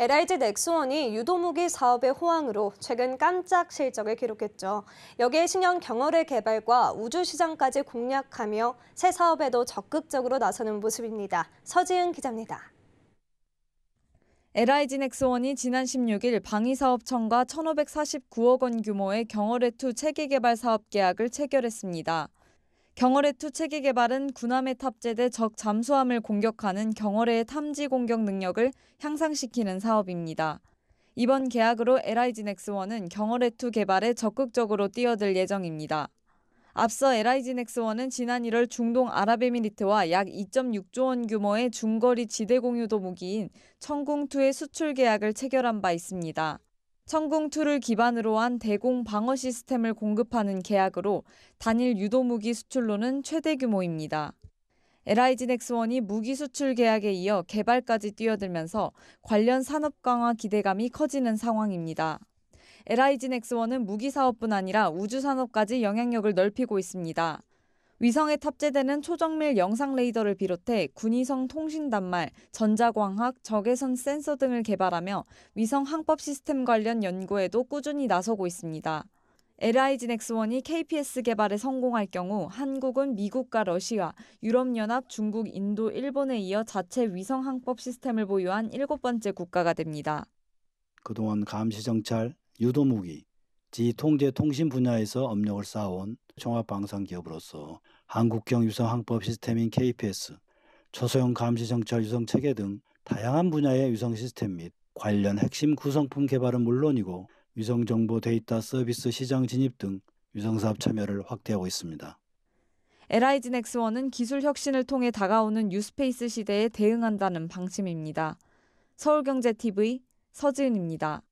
LIG 넥스원이 유도무기 사업의 호황으로 최근 깜짝 실적을 기록했죠. 여기에 신형 경어의 개발과 우주시장까지 공략하며 새 사업에도 적극적으로 나서는 모습입니다. 서지은 기자입니다. LIG 넥스원이 지난 16일 방위사업청과 1,549억 원 규모의 경어레2 체계개발 사업 계약을 체결했습니다. 경어레2 체계 개발은 군함에 탑재돼 적 잠수함을 공격하는 경어레의 탐지 공격 능력을 향상시키는 사업입니다. 이번 계약으로 LIG넥스원은 경어레2 개발에 적극적으로 뛰어들 예정입니다. 앞서 LIG넥스원은 지난 1월 중동 아랍에미리트와 약 2.6조 원 규모의 중거리 지대 공유 도무기인 천궁2의 수출 계약을 체결한 바 있습니다. 천궁2를 기반으로 한 대공 방어 시스템을 공급하는 계약으로 단일 유도무기 수출로는 최대 규모입니다. LIG넥스원이 무기 수출 계약에 이어 개발까지 뛰어들면서 관련 산업 강화 기대감이 커지는 상황입니다. LIG넥스원은 무기 사업뿐 아니라 우주 산업까지 영향력을 넓히고 있습니다. 위성에 탑재되는 초정밀 영상 레이더를 비롯해 군위성 통신 단말, 전자광학, 적외선 센서 등을 개발하며 위성 항법 시스템 관련 연구에도 꾸준히 나서고 있습니다. LI 진엑스원이 KPS 개발에 성공할 경우 한국은 미국과 러시아, 유럽연합, 중국, 인도, 일본에 이어 자체 위성 항법 시스템을 보유한 일곱 번째 국가가 됩니다. 그동안 감시정찰, 유도무기, 지통제 통신 분야에서 업력을 쌓아온 종합방산 기업으로서 한국형 유성항법 시스템인 KPS, 초소형 감시정찰 유성체계등 다양한 분야의 유성 시스템 및 관련 핵심 구성품 개발은 물론이고 위성 정보 데이터 서비스 시장 진입 등 위성 사업 참여를 확대하고 있습니다. LIG넥스원은 기술 혁신을 통해 다가오는 뉴스페이스 시대에 대응한다는 방침입니다. 서울경제TV 서지은입니다.